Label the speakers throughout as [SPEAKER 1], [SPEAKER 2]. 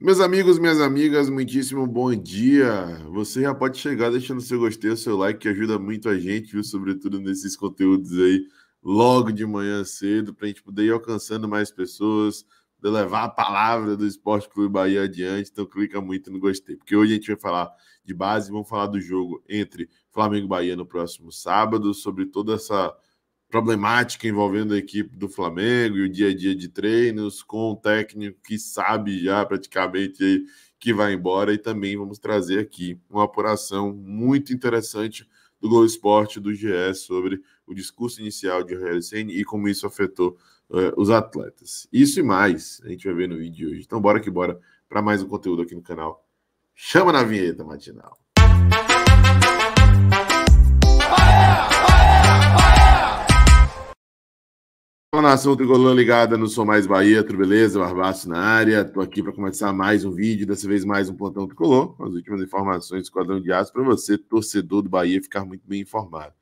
[SPEAKER 1] Meus amigos, minhas amigas, muitíssimo bom dia. Você já pode chegar deixando seu gostei, seu like, que ajuda muito a gente, viu? Sobretudo nesses conteúdos aí, logo de manhã cedo, para a gente poder ir alcançando mais pessoas, levar a palavra do Esporte Clube Bahia adiante. Então, clica muito no gostei, porque hoje a gente vai falar de base, vamos falar do jogo entre Flamengo e Bahia no próximo sábado, sobre toda essa problemática envolvendo a equipe do Flamengo e o dia a dia de treinos com um técnico que sabe já praticamente que vai embora e também vamos trazer aqui uma apuração muito interessante do Gol Esporte do GE sobre o discurso inicial de Rogério Ceni e como isso afetou uh, os atletas. Isso e mais a gente vai ver no vídeo de hoje. Então bora que bora para mais um conteúdo aqui no canal. Chama na vinheta matinal. Fala nação tricolor ligada no Sou Mais Bahia, tudo beleza? Barbaço na área, estou aqui para começar mais um vídeo, dessa vez mais um plantão tricolor, as últimas informações do Esquadrão de Aço, para você, torcedor do Bahia, ficar muito bem informado.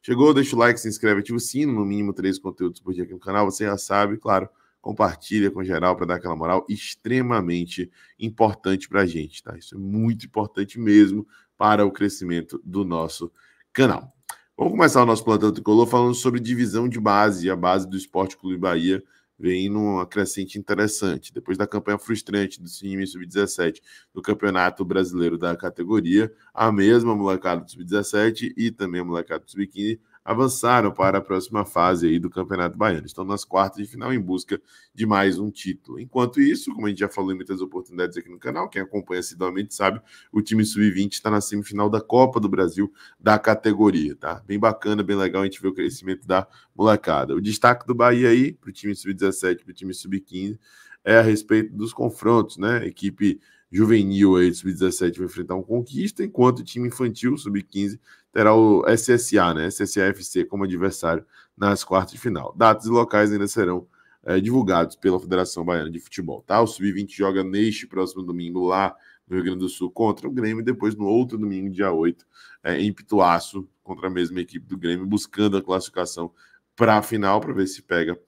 [SPEAKER 1] Chegou, deixa o like, se inscreve, ativa o sino, no mínimo três conteúdos por dia aqui no canal, você já sabe, claro, compartilha com geral para dar aquela moral extremamente importante para a gente, tá? Isso é muito importante mesmo para o crescimento do nosso canal. Vamos começar o nosso plantão tricolor falando sobre divisão de base. A base do Esporte Clube Bahia vem numa crescente interessante. Depois da campanha frustrante do time sub-17 no Campeonato Brasileiro da categoria, a mesma molecada do sub-17 e também a molecada do sub-15 avançaram para a próxima fase aí do Campeonato Baiano. Estão nas quartas de final em busca de mais um título. Enquanto isso, como a gente já falou em muitas oportunidades aqui no canal, quem acompanha assiduamente sabe, o time sub-20 está na semifinal da Copa do Brasil da categoria, tá? Bem bacana, bem legal a gente ver o crescimento da molecada. O destaque do Bahia aí, para o time sub-17, para o time sub-15, é a respeito dos confrontos, né? Equipe juvenil aí, sub-17, vai enfrentar um conquista, enquanto o time infantil, sub-15, terá o SSA, né? SSAFC como adversário nas quartas de final. Datas e locais ainda serão é, divulgados pela Federação Baiana de Futebol, tá? O sub-20 joga neste próximo domingo lá no Rio Grande do Sul contra o Grêmio, e depois no outro domingo, dia 8, é, eh, em Pituaço, contra a mesma equipe do Grêmio, buscando a classificação para a final, para ver se pega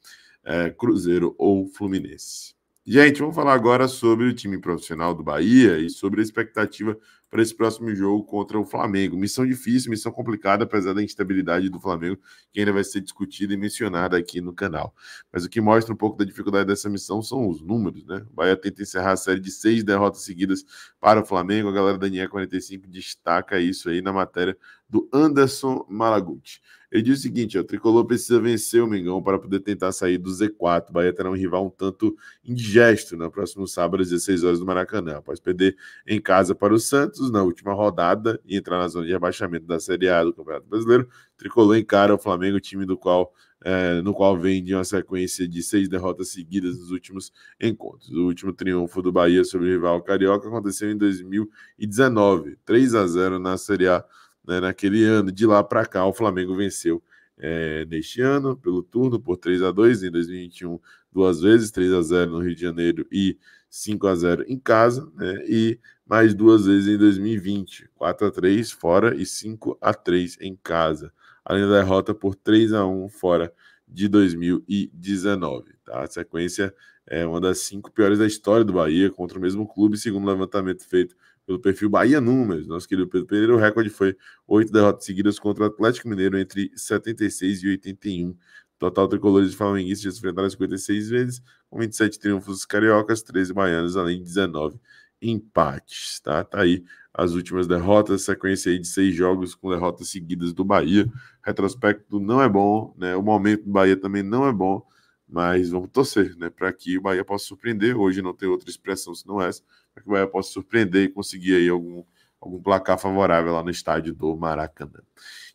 [SPEAKER 1] é, Cruzeiro ou Fluminense. Gente, vamos falar agora sobre o time profissional do Bahia e sobre a expectativa para esse próximo jogo contra o Flamengo. Missão difícil, missão complicada, apesar da instabilidade do Flamengo, que ainda vai ser discutida e mencionada aqui no canal. Mas o que mostra um pouco da dificuldade dessa missão são os números, né? O Bahia tenta encerrar a série de seis derrotas seguidas para o Flamengo. A galera da 45 destaca isso aí na matéria do Anderson Malaguti. Ele diz o seguinte: o tricolor precisa vencer o Mengão para poder tentar sair do Z4. O Bahia terá um rival um tanto indigesto no próximo sábado, às 16 horas do Maracanã. Após perder em casa para o Santos na última rodada e entrar na zona de rebaixamento da Série A do Campeonato Brasileiro, o tricolor encara o Flamengo, time do qual é, no qual vem de uma sequência de seis derrotas seguidas nos últimos encontros. O último triunfo do Bahia sobre o rival Carioca aconteceu em 2019, 3 a 0 na Série A né, naquele ano. De lá para cá, o Flamengo venceu é, neste ano pelo turno por 3 a 2 em 2021 duas vezes, 3 a 0 no Rio de Janeiro e 5 a 0 em casa, né, e mais duas vezes em 2020, 4 a 3 fora e 5 a 3 em casa. Além da derrota por 3 a 1 fora de 2019. Tá? A sequência é uma das cinco piores da história do Bahia contra o mesmo clube, segundo o levantamento feito pelo perfil Bahia Números. Nosso querido Pedro Pereira, o recorde foi oito derrotas seguidas contra o Atlético Mineiro entre 76 e 81. Total tricolores de flamenguistas já se enfrentaram 56 vezes, com 27 triunfos cariocas, 13 baianos, além de 19 empates. Tá, tá aí as últimas derrotas, sequência aí de seis jogos com derrotas seguidas do Bahia. Retrospecto não é bom, né? O momento do Bahia também não é bom, mas vamos torcer, né? Para que o Bahia possa surpreender. Hoje não tem outra expressão se não essa para é que o Bahia possa surpreender e conseguir aí algum, algum placar favorável lá no estádio do Maracanã.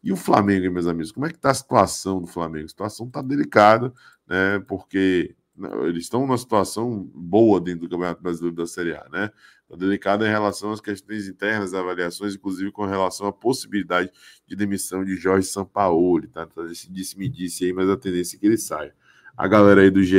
[SPEAKER 1] E o Flamengo, meus amigos, como é que está a situação do Flamengo? A situação está delicada, né? Porque né, eles estão numa situação boa dentro do Campeonato Brasileiro da Série A, né? Está delicada em relação às questões internas, avaliações, inclusive com relação à possibilidade de demissão de Jorge Sampaoli, tá? Tá disse, disse, me disse aí, mas a tendência é que ele saia. A galera aí do GE,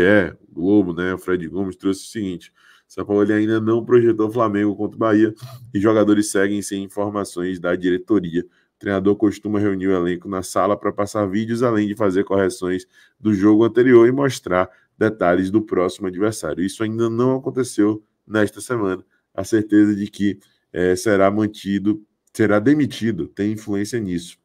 [SPEAKER 1] Globo, né? O Fred Gomes trouxe o seguinte: são Paulo ainda não projetou Flamengo contra o Bahia e jogadores seguem sem informações da diretoria. O treinador costuma reunir o elenco na sala para passar vídeos, além de fazer correções do jogo anterior e mostrar detalhes do próximo adversário. Isso ainda não aconteceu nesta semana. A certeza de que é, será mantido, será demitido, tem influência nisso.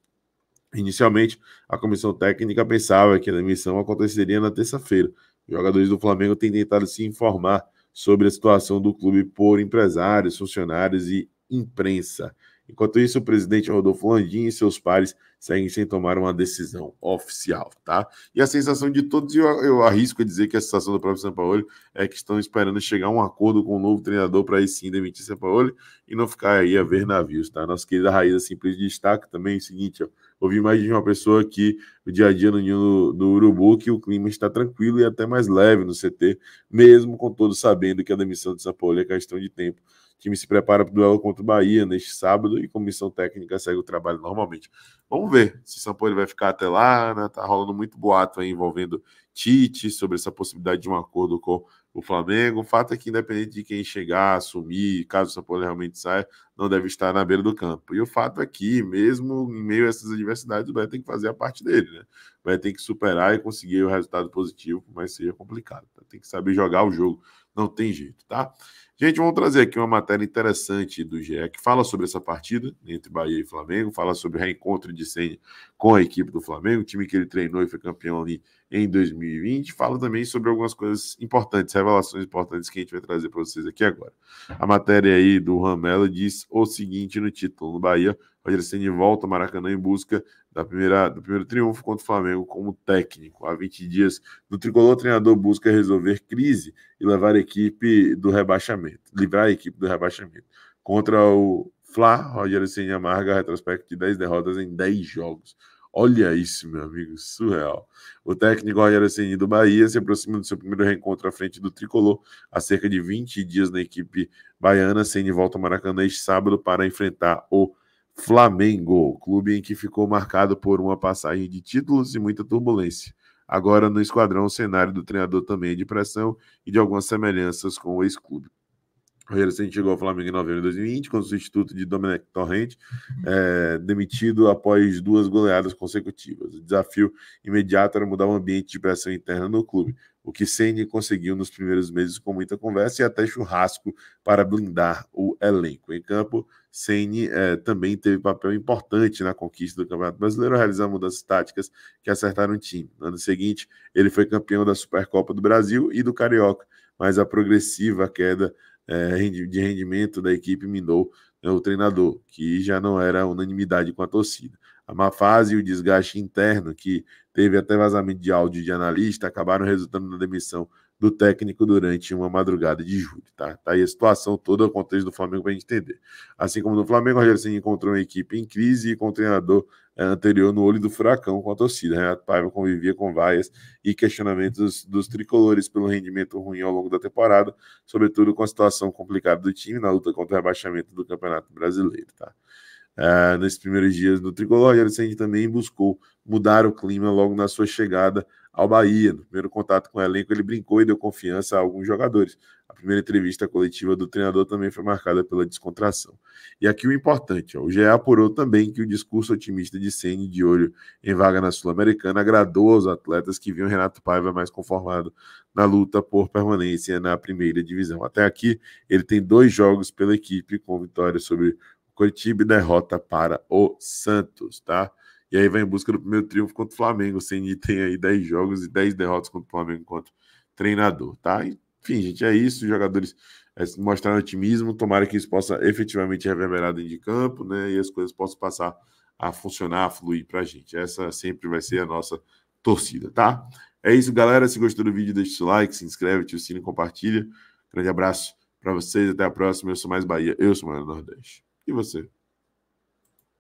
[SPEAKER 1] Inicialmente, a comissão técnica pensava que a demissão aconteceria na terça-feira. Jogadores do Flamengo têm tentado se informar sobre a situação do clube por empresários, funcionários e imprensa. Enquanto isso, o presidente Rodolfo Landim e seus pares seguem sem tomar uma decisão oficial, tá? E a sensação de todos, eu, eu arrisco a dizer que a sensação do próprio Sampaoli é que estão esperando chegar a um acordo com o um novo treinador para aí sim demitir Sampaoli e não ficar aí a ver navios, tá? Nossa querida Raíza Simples destaca também é o seguinte, ó, ouvi mais de uma pessoa que o dia a dia no Ninho do Urubu que o clima está tranquilo e até mais leve no CT, mesmo com todos sabendo que a demissão de Sampaoli é questão de tempo time se prepara para o duelo contra o Bahia neste sábado e comissão técnica segue o trabalho normalmente. Vamos ver se o Sampaoli vai ficar até lá, né? Tá rolando muito boato aí envolvendo Tite sobre essa possibilidade de um acordo com o Flamengo. O fato é que, independente de quem chegar, assumir, caso o Sampaoli realmente saia, não deve estar na beira do campo. E o fato é que, mesmo em meio a essas adversidades, o Bahia tem que fazer a parte dele, né? Vai ter que superar e conseguir o resultado positivo, mas seja complicado. Tá? Tem que saber jogar o jogo. Não tem jeito, tá? Gente, vamos trazer aqui uma matéria interessante do GE que fala sobre essa partida entre Bahia e Flamengo, fala sobre o reencontro de Senna com a equipe do Flamengo, o time que ele treinou e foi campeão ali em 2020, fala também sobre algumas coisas importantes, revelações importantes que a gente vai trazer para vocês aqui agora. A matéria aí do Ramela diz o seguinte no título: no Bahia, Rogério Ceni volta ao Maracanã em busca da primeira, do primeiro triunfo contra o Flamengo como técnico. Há 20 dias do tricolor, o treinador busca resolver crise e levar a equipe do rebaixamento, livrar a equipe do rebaixamento. Contra o Fla, Rogério Ceni amarga retrospecto de 10 derrotas em 10 jogos. Olha isso, meu amigo, surreal. O técnico Rogério Ceni do Bahia se aproxima do seu primeiro reencontro à frente do Tricolor há cerca de 20 dias na equipe baiana. Ceni volta ao Maracanã este sábado para enfrentar o Flamengo, clube em que ficou marcado por uma passagem de títulos e muita turbulência. Agora no esquadrão, o cenário do treinador também é de pressão e de algumas semelhanças com o ex-clube. O Recente chegou ao Flamengo em novembro de 2020, com o substituto de Domenech Torrente, é, demitido após duas goleadas consecutivas. O desafio imediato era mudar o ambiente de pressão interna no clube, o que Ceni conseguiu nos primeiros meses com muita conversa e até churrasco para blindar o elenco. Em campo, Ceni eh, também teve papel importante na conquista do Campeonato Brasileiro, realizando mudanças táticas que acertaram o time. No ano seguinte, ele foi campeão da Supercopa do Brasil e do Carioca, mas a progressiva queda é, de rendimento da equipe minou né, o treinador, que já não era unanimidade com a torcida. A má fase e o desgaste interno, que teve até vazamento de áudio de analista, acabaram resultando na demissão do técnico durante uma madrugada de julho, tá? Tá aí a situação toda, o contexto do Flamengo para a gente entender. Assim como no Flamengo, o Rogério Senna encontrou uma equipe em crise e com o treinador é anterior no olho do furacão com a torcida. Renato né? Paiva convivia com vaias e questionamentos dos tricolores pelo rendimento ruim ao longo da temporada, sobretudo com a situação complicada do time na luta contra o rebaixamento do Campeonato Brasileiro. Tá? Uh, nesses primeiros dias do tricolor, Jair Sende também buscou mudar o clima logo na sua chegada ao Bahia. No primeiro contato com o elenco, ele brincou e deu confiança a alguns jogadores. A primeira entrevista coletiva do treinador também foi marcada pela descontração. E aqui o importante, ó, o GE apurou também que o discurso otimista de Ceni de olho em vaga na Sul-Americana agradou aos atletas que viam Renato Paiva mais conformado na luta por permanência na primeira divisão. Até aqui, ele tem dois jogos pela equipe, com vitória sobre o Coritiba e derrota para o Santos, tá? E aí vai em busca do primeiro triunfo contra o Flamengo. O Ceni tem aí 10 jogos e 10 derrotas contra o Flamengo enquanto treinador, tá? Enfim, gente, é isso. Os jogadores é, mostraram otimismo. Tomara que isso possa efetivamente reverberar dentro de campo, né? E as coisas possam passar a funcionar, a fluir pra gente. Essa sempre vai ser a nossa torcida, tá? É isso, galera. Se gostou do vídeo, deixa o seu like, se inscreve, ativa o sino, compartilha. Grande abraço para vocês. Até a próxima. Eu sou mais Bahia. Eu sou mais Nordeste. E você?